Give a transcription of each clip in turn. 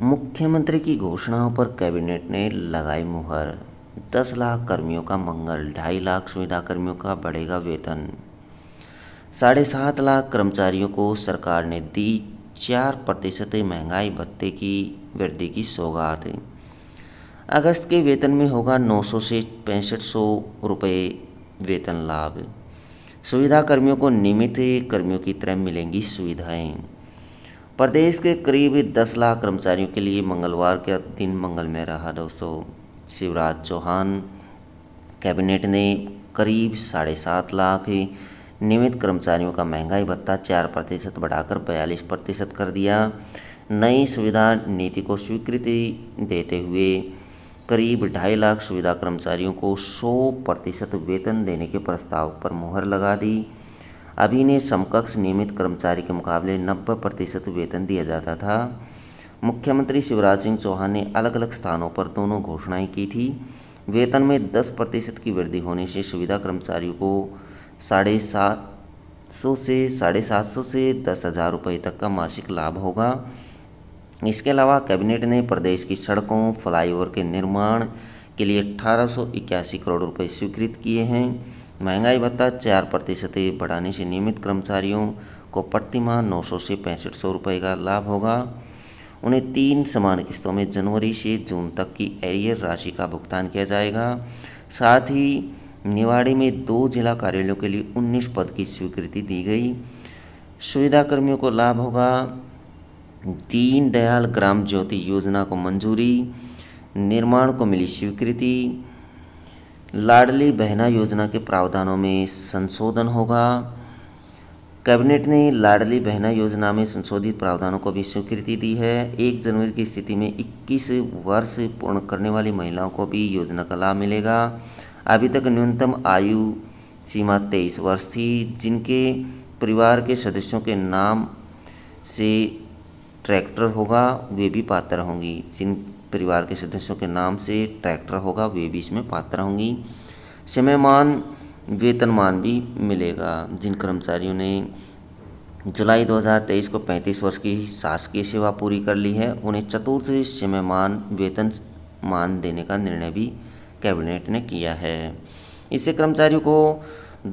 मुख्यमंत्री की घोषणाओं पर कैबिनेट ने लगाई मुहर दस लाख कर्मियों का मंगल ढाई लाख सुविधा कर्मियों का बढ़ेगा वेतन साढ़े सात लाख कर्मचारियों को सरकार ने दी चार प्रतिशत महंगाई भत्ते की वृद्धि की सौगात अगस्त के वेतन में होगा 900 से पैंसठ सौ रुपये वेतन लाभ सुविधा कर्मियों को नियमित कर्मियों की तरह मिलेंगी सुविधाएं प्रदेश के करीब दस लाख कर्मचारियों के लिए मंगलवार के दिन मंगलमय रहा दोस्तों शिवराज चौहान कैबिनेट ने करीब साढ़े सात लाख नियमित कर्मचारियों का महंगाई भत्ता चार प्रतिशत बढ़ाकर बयालीस प्रतिशत कर दिया नई सुविधा नीति को स्वीकृति देते हुए करीब ढाई लाख सुविधा कर्मचारियों को सौ प्रतिशत वेतन देने के प्रस्ताव पर मुहर लगा दी अब इन्हें समकक्ष नियमित कर्मचारी के मुकाबले नब्बे प्रतिशत वेतन दिया जाता था मुख्यमंत्री शिवराज सिंह चौहान ने अलग अलग स्थानों पर दोनों घोषणाएं की थी वेतन में दस प्रतिशत की वृद्धि होने से सुविधा कर्मचारियों को साढ़े सात सौ से साढ़े सात सौ से दस हज़ार रुपये तक का मासिक लाभ होगा इसके अलावा कैबिनेट ने प्रदेश की सड़कों फ्लाईओवर के निर्माण के लिए अठारह करोड़ रुपए स्वीकृत किए हैं महंगाई भत्ता चार प्रतिशत बढ़ाने से नियमित कर्मचारियों को प्रतिमाह नौ सौ से पैंसठ सौ रुपये का लाभ होगा उन्हें तीन समान किस्तों में जनवरी से जून तक की एरियर राशि का भुगतान किया जाएगा साथ ही निवाड़ी में दो जिला कार्यालयों के लिए 19 पद की स्वीकृति दी गई सुविधा कर्मियों को लाभ होगा दीन दयाल ग्राम ज्योति योजना को मंजूरी निर्माण को मिली स्वीकृति लाडली बहना योजना के प्रावधानों में संशोधन होगा कैबिनेट ने लाडली बहना योजना में संशोधित प्रावधानों को भी स्वीकृति दी है एक जनवरी की स्थिति में 21 वर्ष पूर्ण करने वाली महिलाओं को भी योजना का लाभ मिलेगा अभी तक न्यूनतम आयु सीमा 23 वर्ष थी जिनके परिवार के सदस्यों के नाम से ट्रैक्टर होगा वे भी पात्र होंगी जिन परिवार के सदस्यों के नाम से ट्रैक्टर होगा वे भी इसमें पात्र होंगी समयमान वेतनमान भी मिलेगा जिन कर्मचारियों ने जुलाई 2023 को 35 वर्ष की शासकीय सेवा पूरी कर ली है उन्हें चतुर्थ समयमान वेतन मान देने का निर्णय भी कैबिनेट ने किया है इससे कर्मचारियों को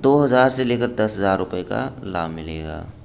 2000 से लेकर दस हज़ार का लाभ मिलेगा